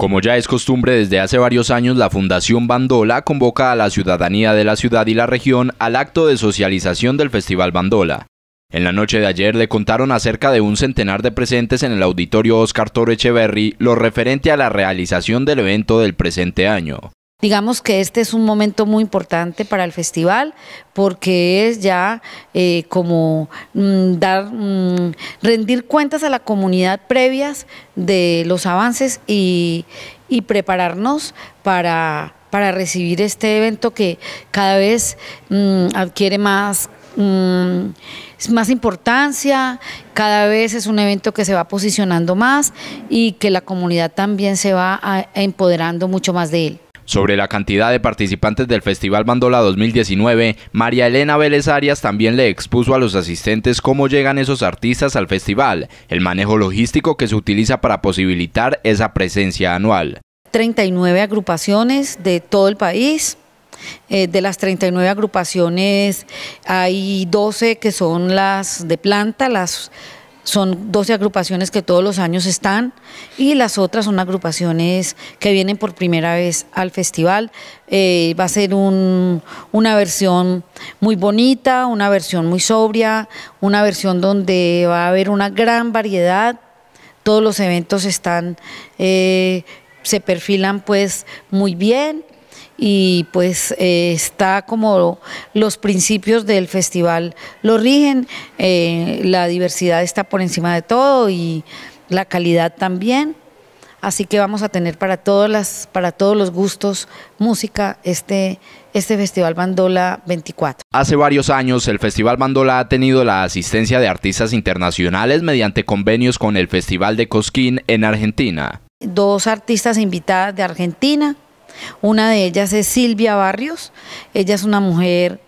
Como ya es costumbre desde hace varios años, la Fundación Bandola convoca a la ciudadanía de la ciudad y la región al acto de socialización del Festival Bandola. En la noche de ayer le contaron acerca de un centenar de presentes en el auditorio Oscar Torre Echeverry lo referente a la realización del evento del presente año. Digamos que este es un momento muy importante para el festival porque es ya eh, como mm, dar, mm, rendir cuentas a la comunidad previas de los avances y, prepararnos para, recibir este evento que cada vez mm, adquiere más más importancia, cada vez es un evento que se va posicionando más y que la comunidad también se va ah, empoderando mucho más de él. Sobre la cantidad de participantes del Festival Bandola 2019, María Elena Vélez Arias también le expuso a los asistentes cómo llegan esos artistas al festival, el manejo logístico que se utiliza para posibilitar esa presencia anual. 39 agrupaciones de todo el país, eh, de las 39 agrupaciones hay 12 que son las de planta, las son 12 agrupaciones que todos los años están y las otras son agrupaciones que vienen por primera vez al festival. Eh, va a ser una versión muy bonita, una versión muy sobria, una versión donde va a haber una gran variedad. Todos los eventos están, eh, se perfilan pues muy bien y pues eh, está como los principios del festival lo rigen, eh, la diversidad está por encima de todo y la calidad también, así que vamos a tener para, para todos los gustos música este este Festival Bandola 24. Hace varios años el Festival Bandola ha tenido la asistencia de artistas internacionales mediante convenios con el Festival de Cosquín en Argentina. Dos artistas invitadas de Argentina, una de ellas es Silvia Barrios, ella es una mujer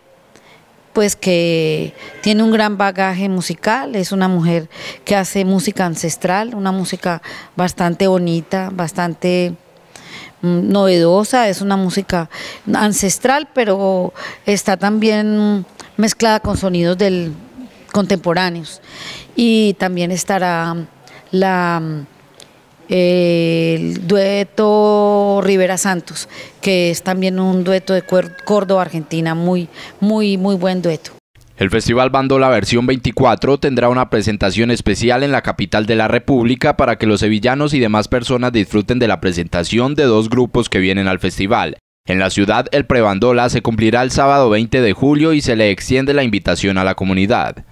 pues que tiene un gran bagaje musical, es una mujer que hace música ancestral, una música bastante bonita, bastante mm, novedosa, es una música ancestral, pero está también mezclada con sonidos del contemporáneos. Y también estará la el dueto Rivera Santos, que es también un dueto de Córdoba, Argentina, muy, muy, muy buen dueto. El Festival Bandola versión 24 tendrá una presentación especial en la capital de la República para que los sevillanos y demás personas disfruten de la presentación de dos grupos que vienen al festival. En la ciudad, el Prebandola se cumplirá el sábado 20 de julio y se le extiende la invitación a la comunidad.